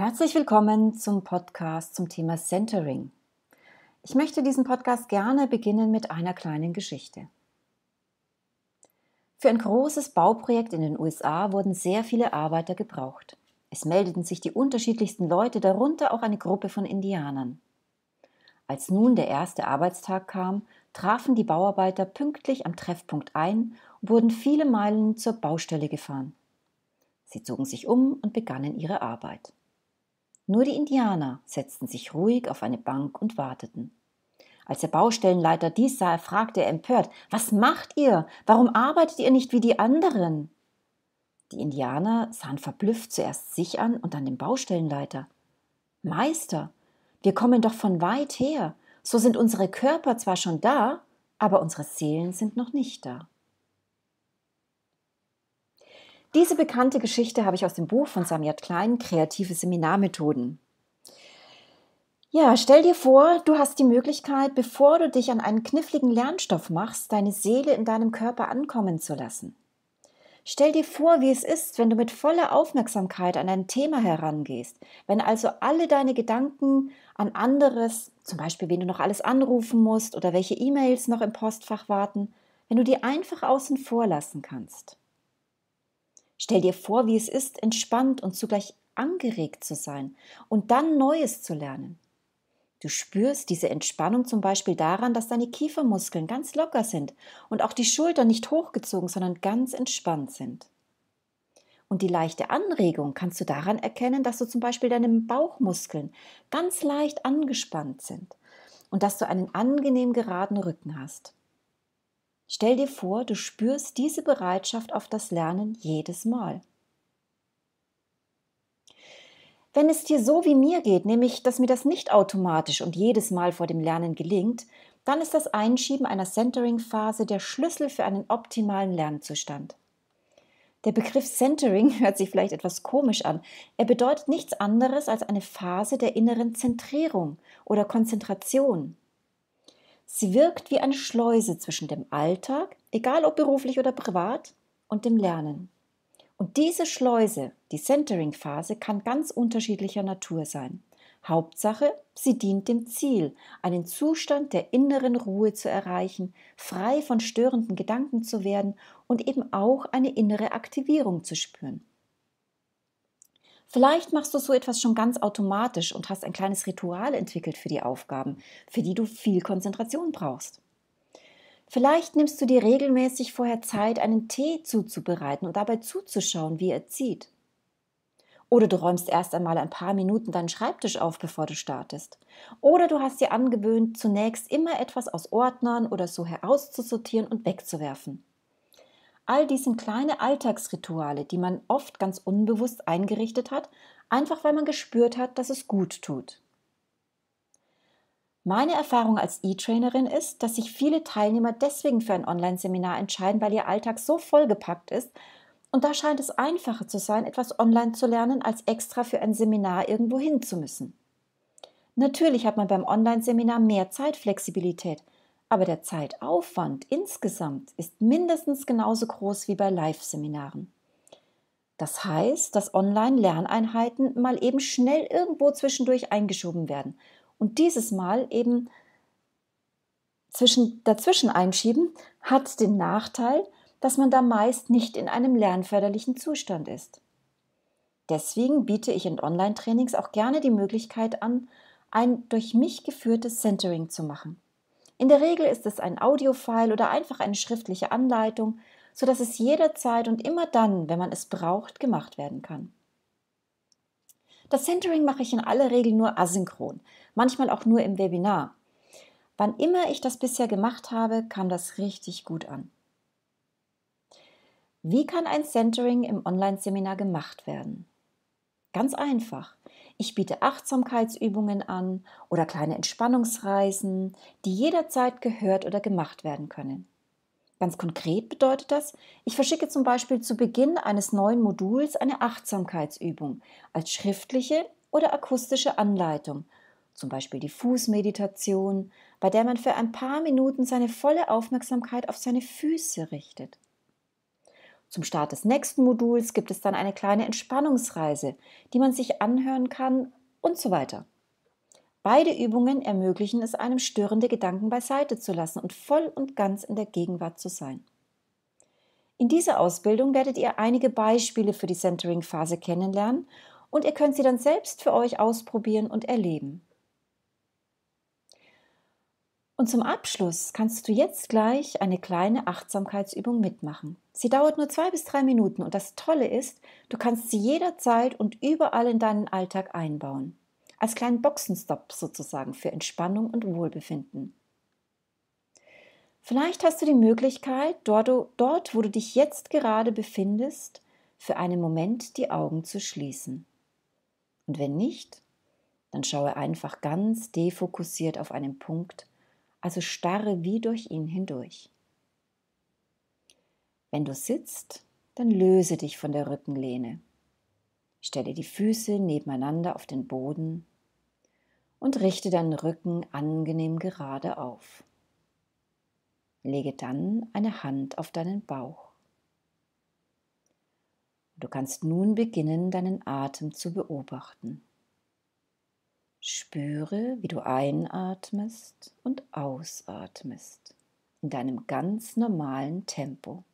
Herzlich willkommen zum Podcast zum Thema Centering. Ich möchte diesen Podcast gerne beginnen mit einer kleinen Geschichte. Für ein großes Bauprojekt in den USA wurden sehr viele Arbeiter gebraucht. Es meldeten sich die unterschiedlichsten Leute, darunter auch eine Gruppe von Indianern. Als nun der erste Arbeitstag kam, trafen die Bauarbeiter pünktlich am Treffpunkt ein und wurden viele Meilen zur Baustelle gefahren. Sie zogen sich um und begannen ihre Arbeit. Nur die Indianer setzten sich ruhig auf eine Bank und warteten. Als der Baustellenleiter dies sah, fragte er empört Was macht ihr? Warum arbeitet ihr nicht wie die anderen? Die Indianer sahen verblüfft zuerst sich an und dann den Baustellenleiter. Meister, wir kommen doch von weit her. So sind unsere Körper zwar schon da, aber unsere Seelen sind noch nicht da. Diese bekannte Geschichte habe ich aus dem Buch von Samiat Klein, Kreative Seminarmethoden. Ja, stell dir vor, du hast die Möglichkeit, bevor du dich an einen kniffligen Lernstoff machst, deine Seele in deinem Körper ankommen zu lassen. Stell dir vor, wie es ist, wenn du mit voller Aufmerksamkeit an ein Thema herangehst, wenn also alle deine Gedanken an anderes, zum Beispiel wen du noch alles anrufen musst oder welche E-Mails noch im Postfach warten, wenn du die einfach außen vor lassen kannst. Stell dir vor, wie es ist, entspannt und zugleich angeregt zu sein und dann Neues zu lernen. Du spürst diese Entspannung zum Beispiel daran, dass deine Kiefermuskeln ganz locker sind und auch die Schultern nicht hochgezogen, sondern ganz entspannt sind. Und die leichte Anregung kannst du daran erkennen, dass du zum Beispiel deine Bauchmuskeln ganz leicht angespannt sind und dass du einen angenehm geraden Rücken hast. Stell dir vor, du spürst diese Bereitschaft auf das Lernen jedes Mal. Wenn es dir so wie mir geht, nämlich dass mir das nicht automatisch und jedes Mal vor dem Lernen gelingt, dann ist das Einschieben einer Centering-Phase der Schlüssel für einen optimalen Lernzustand. Der Begriff Centering hört sich vielleicht etwas komisch an. Er bedeutet nichts anderes als eine Phase der inneren Zentrierung oder Konzentration. Sie wirkt wie eine Schleuse zwischen dem Alltag, egal ob beruflich oder privat, und dem Lernen. Und diese Schleuse, die Centering-Phase, kann ganz unterschiedlicher Natur sein. Hauptsache, sie dient dem Ziel, einen Zustand der inneren Ruhe zu erreichen, frei von störenden Gedanken zu werden und eben auch eine innere Aktivierung zu spüren. Vielleicht machst du so etwas schon ganz automatisch und hast ein kleines Ritual entwickelt für die Aufgaben, für die du viel Konzentration brauchst. Vielleicht nimmst du dir regelmäßig vorher Zeit, einen Tee zuzubereiten und dabei zuzuschauen, wie er zieht. Oder du räumst erst einmal ein paar Minuten deinen Schreibtisch auf, bevor du startest. Oder du hast dir angewöhnt, zunächst immer etwas aus Ordnern oder so herauszusortieren und wegzuwerfen all diesen kleine Alltagsrituale, die man oft ganz unbewusst eingerichtet hat, einfach weil man gespürt hat, dass es gut tut. Meine Erfahrung als E-Trainerin ist, dass sich viele Teilnehmer deswegen für ein Online-Seminar entscheiden, weil ihr Alltag so vollgepackt ist und da scheint es einfacher zu sein, etwas online zu lernen, als extra für ein Seminar irgendwo hin zu müssen. Natürlich hat man beim Online-Seminar mehr Zeitflexibilität, aber der Zeitaufwand insgesamt ist mindestens genauso groß wie bei Live-Seminaren. Das heißt, dass Online-Lerneinheiten mal eben schnell irgendwo zwischendurch eingeschoben werden und dieses Mal eben zwischen, dazwischen einschieben hat den Nachteil, dass man da meist nicht in einem lernförderlichen Zustand ist. Deswegen biete ich in Online-Trainings auch gerne die Möglichkeit an, ein durch mich geführtes Centering zu machen. In der Regel ist es ein Audiofile oder einfach eine schriftliche Anleitung, sodass es jederzeit und immer dann, wenn man es braucht, gemacht werden kann. Das Centering mache ich in aller Regel nur asynchron, manchmal auch nur im Webinar. Wann immer ich das bisher gemacht habe, kam das richtig gut an. Wie kann ein Centering im Online-Seminar gemacht werden? Ganz einfach. Ich biete Achtsamkeitsübungen an oder kleine Entspannungsreisen, die jederzeit gehört oder gemacht werden können. Ganz konkret bedeutet das, ich verschicke zum Beispiel zu Beginn eines neuen Moduls eine Achtsamkeitsübung als schriftliche oder akustische Anleitung, zum Beispiel die Fußmeditation, bei der man für ein paar Minuten seine volle Aufmerksamkeit auf seine Füße richtet. Zum Start des nächsten Moduls gibt es dann eine kleine Entspannungsreise, die man sich anhören kann und so weiter. Beide Übungen ermöglichen es einem, störende Gedanken beiseite zu lassen und voll und ganz in der Gegenwart zu sein. In dieser Ausbildung werdet ihr einige Beispiele für die Centering-Phase kennenlernen und ihr könnt sie dann selbst für euch ausprobieren und erleben. Und zum Abschluss kannst du jetzt gleich eine kleine Achtsamkeitsübung mitmachen. Sie dauert nur zwei bis drei Minuten und das Tolle ist, du kannst sie jederzeit und überall in deinen Alltag einbauen. Als kleinen Boxenstopp sozusagen für Entspannung und Wohlbefinden. Vielleicht hast du die Möglichkeit, dort, wo du dich jetzt gerade befindest, für einen Moment die Augen zu schließen. Und wenn nicht, dann schaue einfach ganz defokussiert auf einen Punkt, also starre wie durch ihn hindurch. Wenn du sitzt, dann löse dich von der Rückenlehne. Stelle die Füße nebeneinander auf den Boden und richte deinen Rücken angenehm gerade auf. Lege dann eine Hand auf deinen Bauch. Du kannst nun beginnen, deinen Atem zu beobachten. Spüre, wie du einatmest und ausatmest in deinem ganz normalen Tempo.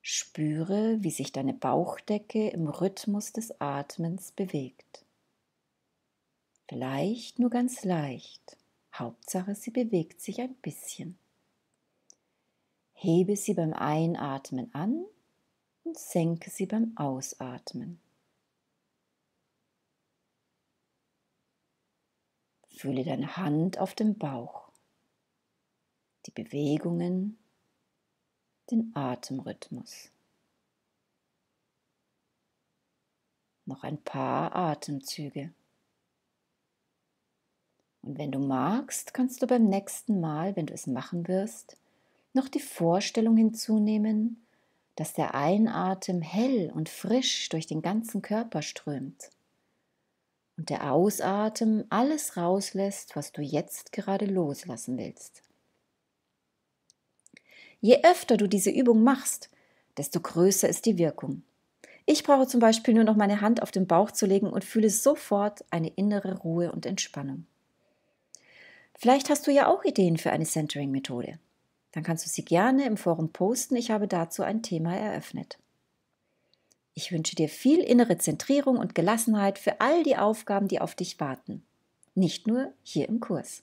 Spüre, wie sich deine Bauchdecke im Rhythmus des Atmens bewegt. Vielleicht nur ganz leicht, Hauptsache sie bewegt sich ein bisschen. Hebe sie beim Einatmen an und senke sie beim Ausatmen. Fühle deine Hand auf dem Bauch, die Bewegungen, den Atemrhythmus. Noch ein paar Atemzüge. Und wenn du magst, kannst du beim nächsten Mal, wenn du es machen wirst, noch die Vorstellung hinzunehmen, dass der Einatem hell und frisch durch den ganzen Körper strömt und der Ausatmen alles rauslässt, was du jetzt gerade loslassen willst. Je öfter du diese Übung machst, desto größer ist die Wirkung. Ich brauche zum Beispiel nur noch meine Hand auf den Bauch zu legen und fühle sofort eine innere Ruhe und Entspannung. Vielleicht hast du ja auch Ideen für eine Centering-Methode. Dann kannst du sie gerne im Forum posten. Ich habe dazu ein Thema eröffnet. Ich wünsche dir viel innere Zentrierung und Gelassenheit für all die Aufgaben, die auf dich warten. Nicht nur hier im Kurs.